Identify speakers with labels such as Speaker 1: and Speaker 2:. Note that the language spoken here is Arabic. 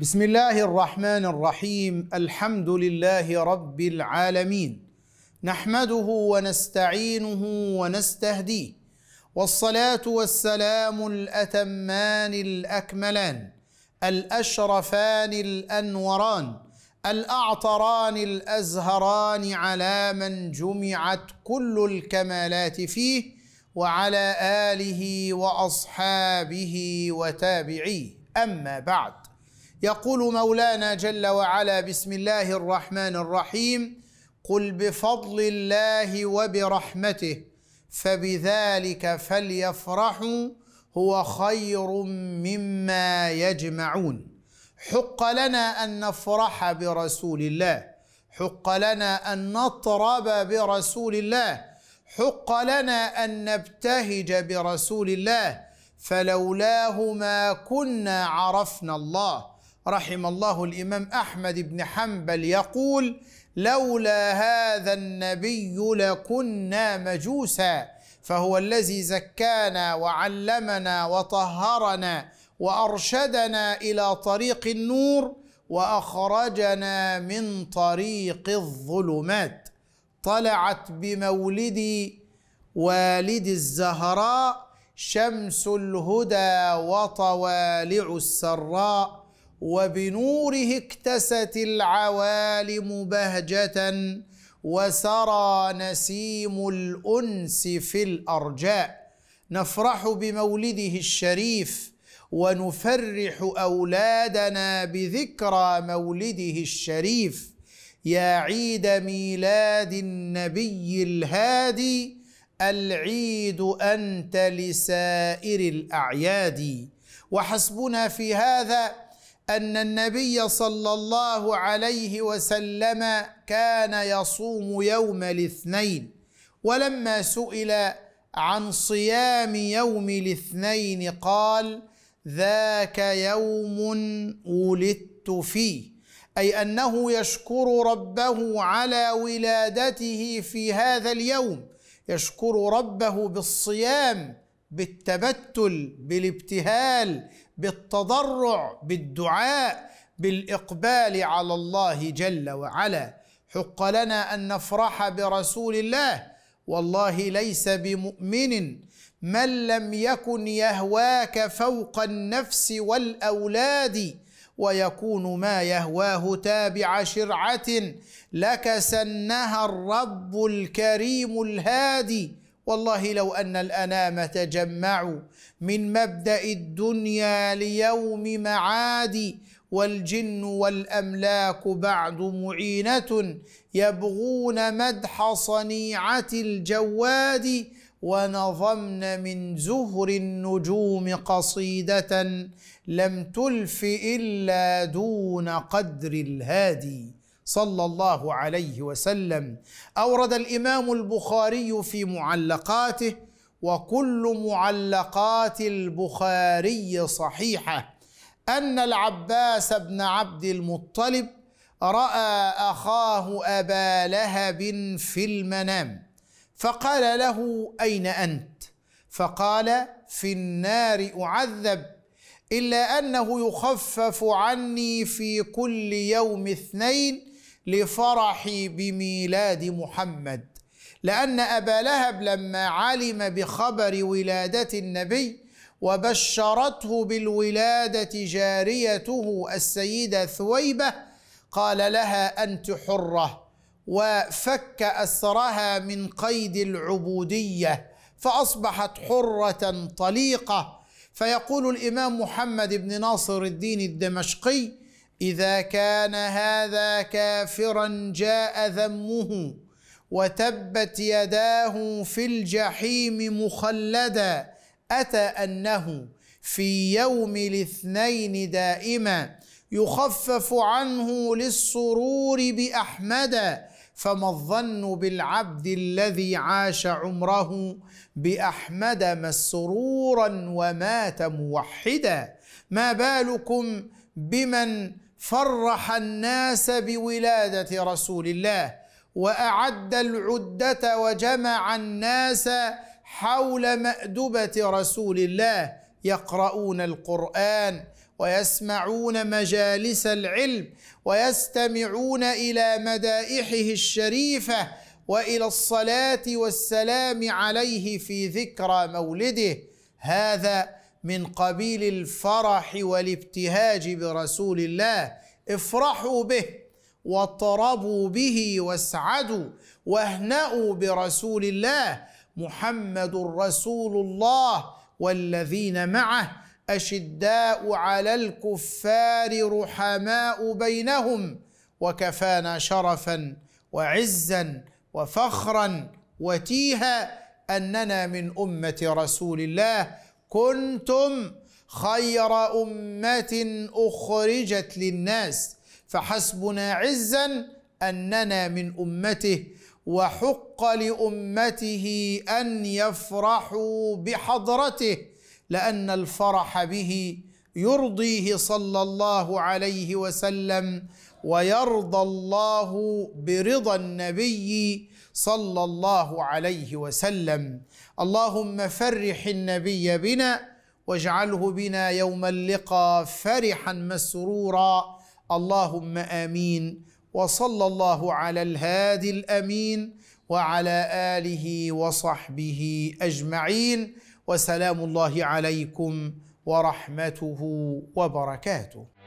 Speaker 1: بسم الله الرحمن الرحيم الحمد لله رب العالمين نحمده ونستعينه ونستهديه والصلاه والسلام الاتمان الاكملان الاشرفان الانوران الاعطران الازهران على من جمعت كل الكمالات فيه وعلى اله واصحابه وتابعيه اما بعد يقول مولانا جل وعلا بسم الله الرحمن الرحيم قل بفضل الله وبرحمته فبذلك فليفرحوا هو خير مما يجمعون حق لنا ان نفرح برسول الله حق لنا ان نطرب برسول الله حق لنا ان نبتهج برسول الله فلولاه ما كنا عرفنا الله رحم الله الامام احمد بن حنبل يقول لولا هذا النبي لكنا مجوسا فهو الذي زكانا وعلمنا وطهرنا وارشدنا الى طريق النور واخرجنا من طريق الظلمات طلعت بمولدي والد الزهراء شمس الهدى وطوالع السراء وبنوره اكتست العوالم بهجة وسرى نسيم الأنس في الأرجاء نفرح بمولده الشريف ونفرح أولادنا بذكرى مولده الشريف يا عيد ميلاد النبي الهادي العيد أنت لسائر الأعياد وحسبنا في هذا ان النبي صلى الله عليه وسلم كان يصوم يوم الاثنين ولما سئل عن صيام يوم الاثنين قال ذاك يوم ولدت فيه اي انه يشكر ربه على ولادته في هذا اليوم يشكر ربه بالصيام بالتبتل بالابتهال بالتضرع بالدعاء بالاقبال على الله جل وعلا حق لنا ان نفرح برسول الله والله ليس بمؤمن من لم يكن يهواك فوق النفس والاولاد ويكون ما يهواه تابع شرعه لك سنها الرب الكريم الهادي والله لو أن الأنام تجمعوا من مبدأ الدنيا ليوم معاد والجن والأملاك بعد معينة يبغون مدح صنيعة الجواد ونظمن من زهر النجوم قصيدة لم تلف إلا دون قدر الهادي صلى الله عليه وسلم اورد الامام البخاري في معلقاته وكل معلقات البخاري صحيحه ان العباس بن عبد المطلب راى اخاه ابا لهب في المنام فقال له اين انت فقال في النار اعذب الا انه يخفف عني في كل يوم اثنين لفرحي بميلاد محمد لان ابا لهب لما علم بخبر ولاده النبي وبشرته بالولاده جاريته السيده ثويبه قال لها انت حره وفك اسرها من قيد العبوديه فاصبحت حره طليقه فيقول الامام محمد بن ناصر الدين الدمشقي اذا كان هذا كافرا جاء ذمه وتبت يداه في الجحيم مخلدا اتى انه في يوم الاثنين دائما يخفف عنه للسرور باحمدا فما الظن بالعبد الذي عاش عمره باحمد مسرورا ومات موحدا ما بالكم بمن فرح الناس بولاده رسول الله واعد العده وجمع الناس حول مأدبة رسول الله يقرؤون القرآن ويسمعون مجالس العلم ويستمعون إلى مدائحه الشريفة وإلى الصلاة والسلام عليه في ذكرى مولده هذا من قبيل الفرح والابتهاج برسول الله افرحوا به واضطربوا به واسعدوا واهنأوا برسول الله محمد رسول الله والذين معه أشداء على الكفار رحماء بينهم وكفانا شرفا وعزا وفخرا وتيها أننا من أمة رسول الله كنتم خير امه اخرجت للناس فحسبنا عزا اننا من امته وحق لامته ان يفرحوا بحضرته لان الفرح به يرضيه صلى الله عليه وسلم ويرضى الله برضا النبي صلى الله عليه وسلم اللهم فرح النبي بنا واجعله بنا يوم اللقاء فرحا مسرورا اللهم امين وصلى الله على الهادي الامين وعلى اله وصحبه اجمعين وسلام الله عليكم ورحمته وبركاته